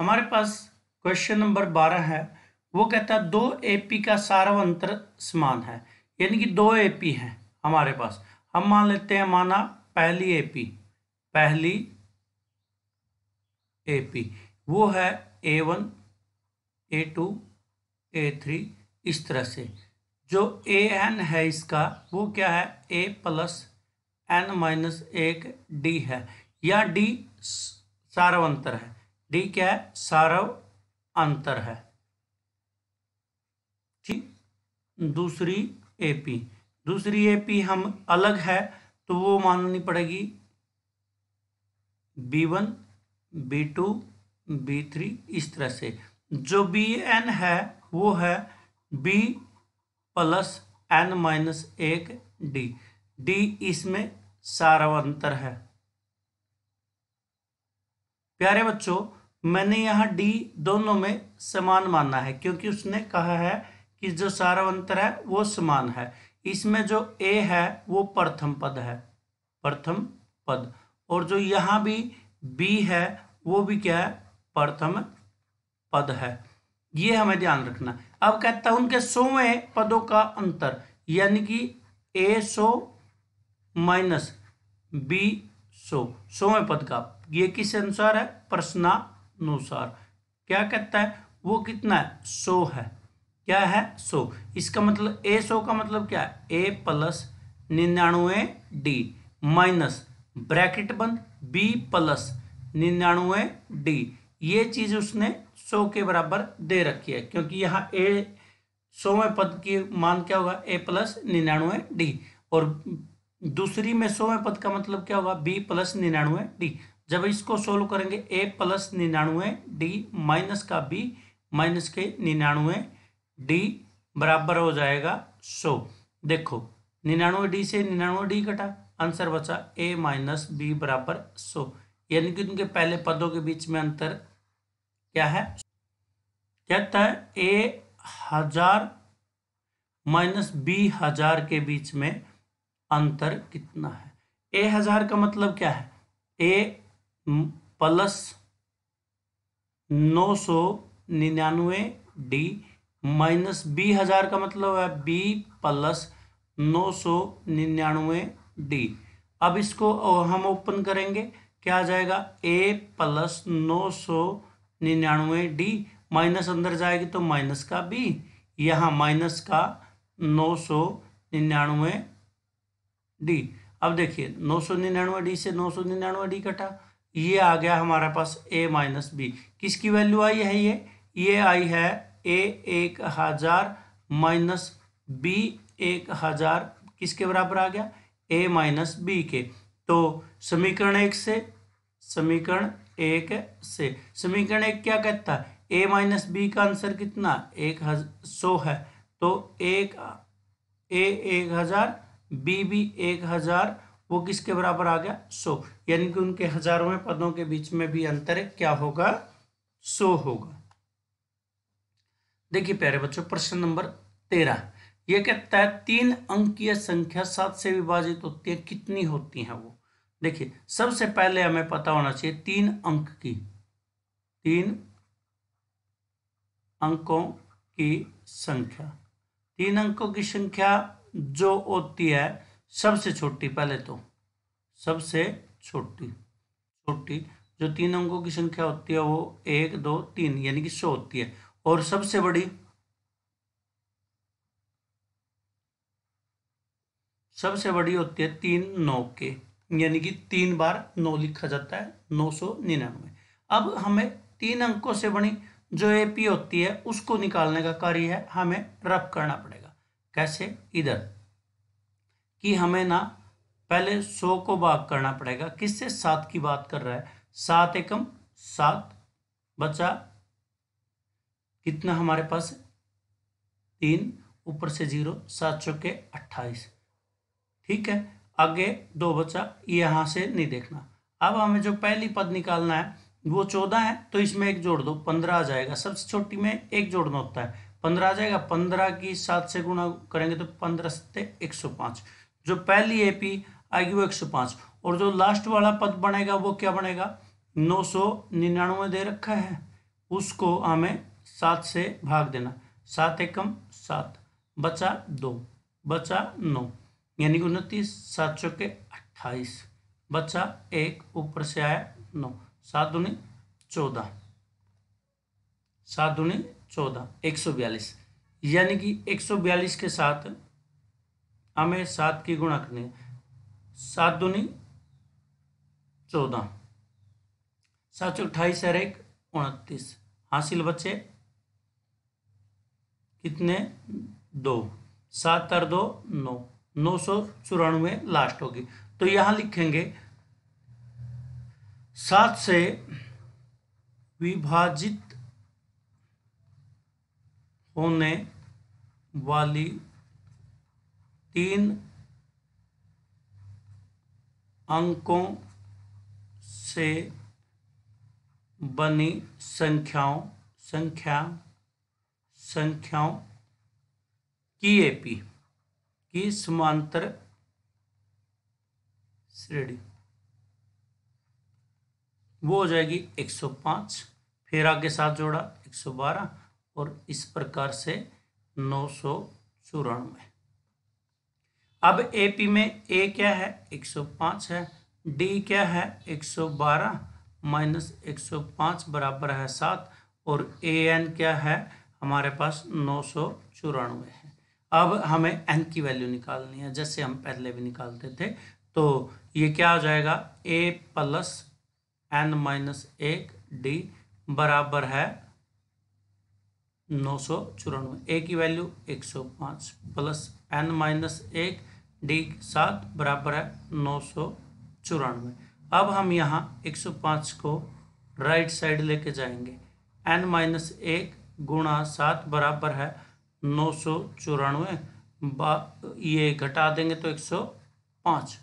हमारे पास question number बारह है वो कहता है दो एपी का सारव अंतर समान है यानी कि दो एपी है हमारे पास हम मान लेते हैं माना पहली एपी पहली एपी वो है A one A two A three इस तरह से जो ए एन है इसका वो क्या है ए प्लस एन माइनस एक डी है या डी अंतर है डी क्या है सारव अंतर है ठीक दूसरी एपी दूसरी एपी हम अलग है तो वो माननी पड़ेगी B one B two B three इस तरह से जो बी एन है वो है बी प्लस एन माइनस एक डी डी इसमें सारव अंतर है प्यारे बच्चों मैंने यहाँ डी दोनों में समान माना है क्योंकि उसने कहा है कि जो सारा अंतर है वो समान है इसमें जो ए है वो प्रथम पद है प्रथम पद और जो यहाँ भी बी है वो भी क्या है प्रथम पद है ये हमें ध्यान रखना अब कहता हूं उनके सोवें पदों का अंतर यानी कि ए सो माइनस बी सो सोवें पद का ये किस अनुसार है प्रश्ना अनुसार क्या कहता है वो कितना है सो है क्या है सो इसका मतलब ए सो का मतलब क्या है ए प्लस निन्यानवे डी माइनस ब्रैकेट बंद बी प्लस निन्यानवे डी ये चीज उसने सो के बराबर दे रखी है क्योंकि यहाँ ए सो में पद की मान क्या होगा ए प्लस निन्यानवे डी और दूसरी में सो में पद का मतलब क्या होगा बी प्लस निन्यानवे डी जब इसको सोल्व करेंगे ए प्लस निन्यानवे डी माइनस का बी माइनस के निन्यानवे डी बराबर हो जाएगा सो देखो निन्यानवे डी से निन्यानवे डी कटा आंसर बचा ए माइनस बी बराबर सो यानी कि उनके पहले पदों के बीच में अंतर क्या है कहता है ए हजार माइनस बी हजार के बीच में अंतर कितना है ए हजार का मतलब क्या है ए प्लस नौ सौ निन्यानवे डी माइनस बी हजार का मतलब है बी प्लस नौ सौ निन्यानवे डी अब इसको हम ओपन करेंगे क्या आ जाएगा ए प्लस नौ सौ निन्यानवे डी माइनस अंदर जाएगी तो माइनस का बी यहाँ माइनस का नौ सौ निन्यानवे डी अब देखिए नौ सौ निन्यानवे डी से नौ सौ निन्यानवे डी कटा ये आ गया हमारे पास ए माइनस बी किसकी वैल्यू आई है ये ये आई है ए एक हज़ार माइनस बी एक हज़ार किसके बराबर आ गया ए माइनस बी के तो समीकरण एक से समीकरण एक से समीकरण एक क्या कहता है ए माइनस बी का आंसर कितना एक हजार सौ है तो एक ए एक हज़ार बी भी एक हज़ार वो किसके बराबर आ गया सो यानी कि उनके हजारों में पदों के बीच में भी अंतर क्या होगा सो होगा देखिए प्यारे बच्चों प्रश्न नंबर तेरह यह कहता है तीन अंकीय संख्या सात से विभाजित होती है कितनी होती है वो देखिए सबसे पहले हमें पता होना चाहिए तीन अंक की तीन अंकों की संख्या तीन अंकों की संख्या जो होती है सबसे छोटी पहले तो सबसे छोटी छोटी जो तीन अंकों की संख्या होती है वो एक दो तीन यानी कि सौ होती है और सबसे बड़ी सबसे बड़ी होती है तीन नौ के यानी कि तीन बार नौ लिखा जाता है नौ सौ निन्यानवे अब हमें तीन अंकों से बनी जो ए पी होती है उसको निकालने का कार्य है हमें रफ करना पड़ेगा कैसे इधर कि हमें ना पहले सौ को भाग करना पड़ेगा किससे सात की बात कर रहा है सात एकम सात बचा कितना हमारे पास तीन ऊपर से जीरो सात सौ के अट्ठाईस ठीक है आगे दो बचा यहां से नहीं देखना अब हमें जो पहली पद निकालना है वो चौदह है तो इसमें एक जोड़ दो पंद्रह आ जाएगा सबसे छोटी में एक जोड़ना होता है पंद्रह आ जाएगा पंद्रह की सात से गुणा करेंगे तो पंद्रह सत्ते एक सौ पांच जो पहली ए पी आएगी वो एक सौ पाँच और जो लास्ट वाला पद बनेगा वो क्या बनेगा नौ सौ निन्यानवे दे रखा है उसको हमें सात से भाग देना सात एकम सात बचा दो बचा नौ यानी कि उनतीस सात सौ के अट्ठाईस बचा एक ऊपर से आया नौ सात दुनी चौदह सात दुनी चौदह एक सौ बयालीस यानी कि एक सौ बयालीस के साथ हमें सात की गुणक ने सात दुनी चौदह सात सौ अट्ठाईस और एक उनतीस हासिल बचे कितने दो सात और दो नौ नौ सौ चौरानवे लास्ट होगी तो यहां लिखेंगे सात से विभाजित होने वाली तीन अंकों से बनी संख्याओं संख्या संख्याओं की एपी की समांतर श्रेणी वो हो जाएगी 105 फिर आगे साथ जोड़ा 112 और इस प्रकार से नौ सौ चौरानवे अब ए पी में ए क्या है 105 है डी क्या है 112 माइनस पाँच बराबर है सात और ए एन क्या है हमारे पास नौ सौ चौरानवे है अब हमें एन की वैल्यू निकालनी है जैसे हम पहले भी निकालते थे तो ये क्या हो जाएगा ए प्लस एन माइनस एक डी बराबर है नौ सौ चौरानवे ए की वैल्यू एक सौ पाँच प्लस एन माइनस एक डी सात बराबर है नौ सौ चौरानवे अब हम यहाँ एक सौ पाँच को राइट साइड लेके जाएंगे एन माइनस एक गुणा सात बराबर है नौ सौ चौरानवे ये घटा देंगे तो एक सौ पाँच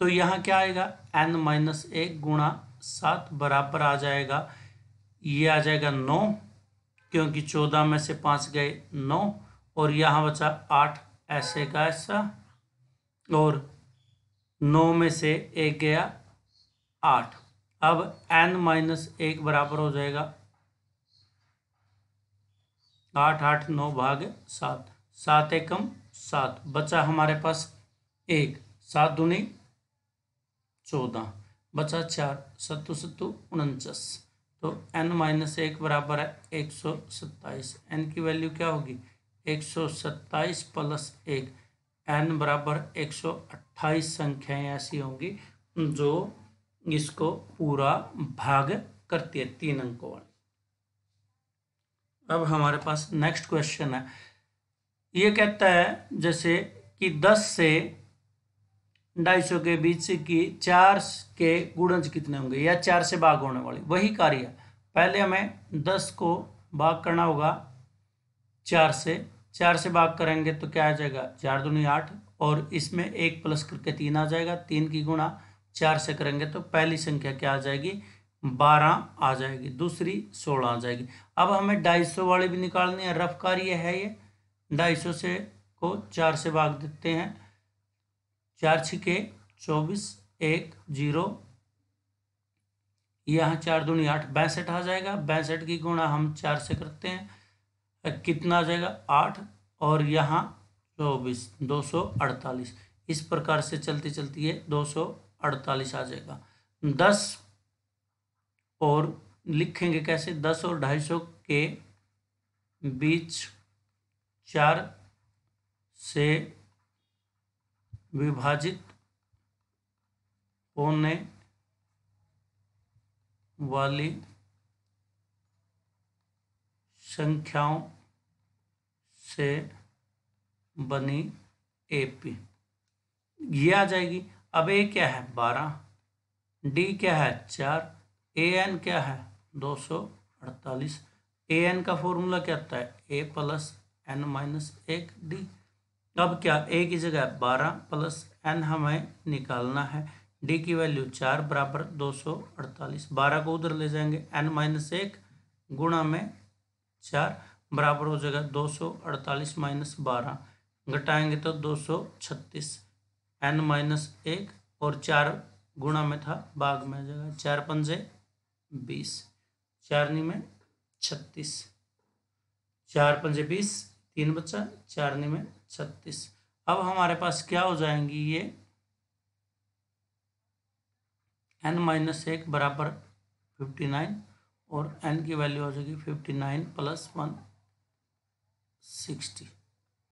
तो यहाँ क्या आएगा एन माइनस एक गुणा सात बराबर आ जाएगा ये आ जाएगा नौ क्योंकि चौदह में से पाँच गए नौ और यहाँ बचा आठ ऐसे का ऐसा और नौ में से एक गया आठ अब एन माइनस एक बराबर हो जाएगा आठ आठ नौ भाग सात सात एकम सात बचा हमारे पास एक सात दूनी चौदह बचा चार सत्तु सत्तु उनचास तो एन माइनस एक बराबर है एक सौ सत्ताईस एन की वैल्यू क्या होगी एक सौ सत्ताईस प्लस एक एन बराबर एक सौ अट्ठाईस संख्याएँ ऐसी होंगी जो इसको पूरा भाग करती है तीन अंकों वाले अब हमारे पास नेक्स्ट क्वेश्चन है ये कहता है जैसे कि दस से ढाई सौ के बीच की चार के गुणज कितने होंगे या चार से भाग होने वाले वही कार्य पहले हमें दस को भाग करना होगा चार से चार से भाग करेंगे तो क्या आ जाएगा चार दूनी आठ और इसमें एक प्लस करके तीन आ जाएगा तीन की गुणा चार से करेंगे तो पहली संख्या क्या आ जाएगी बारह आ जाएगी दूसरी सोलह आ जाएगी अब हमें ढाई सौ वाली भी निकालनी है रफ कार्य है ये ढाई सौ से को चार से भाग देते हैं चार छिके चौबीस एक जीरो यहाँ चार दूनी आठ बैंसठ आ जाएगा बैंसठ की गुणा हम चार से करते हैं कितना आ जाएगा आठ और यहाँ चौबीस दो सौ अड़तालीस इस प्रकार से चलती चलती ये दो सौ अड़तालीस आ जाएगा दस और लिखेंगे कैसे दस और ढाई सौ के बीच चार से विभाजित होने वाली संख्याओं से बनी एपी ये आ जाएगी अब ए क्या है बारह डी क्या है चार ए एन क्या है दो सौ अड़तालीस ए एन का फॉर्मूला क्या होता है ए प्लस एन माइनस एक डी अब क्या ए की जगह बारह प्लस एन हमें निकालना है डी की वैल्यू चार बराबर दो सौ अड़तालीस बारह को उधर ले जाएंगे एन माइनस एक गुणा में चार बराबर हो जाएगा दो सौ अड़तालीस माइनस बारह घटाएंगे तो दो सौ छत्तीस एन माइनस एक और चार गुणा में था बाघ में आ जाएगा चार पंजे बीस चारनी में छत्तीस चार पंजे बीस तीन बच्चा चार में छत्तीस अब हमारे पास क्या हो जाएंगी ये एन माइनस एक बराबर फिफ्टी नाइन और एन की वैल्यू हो जाएगी fifty nine plus one sixty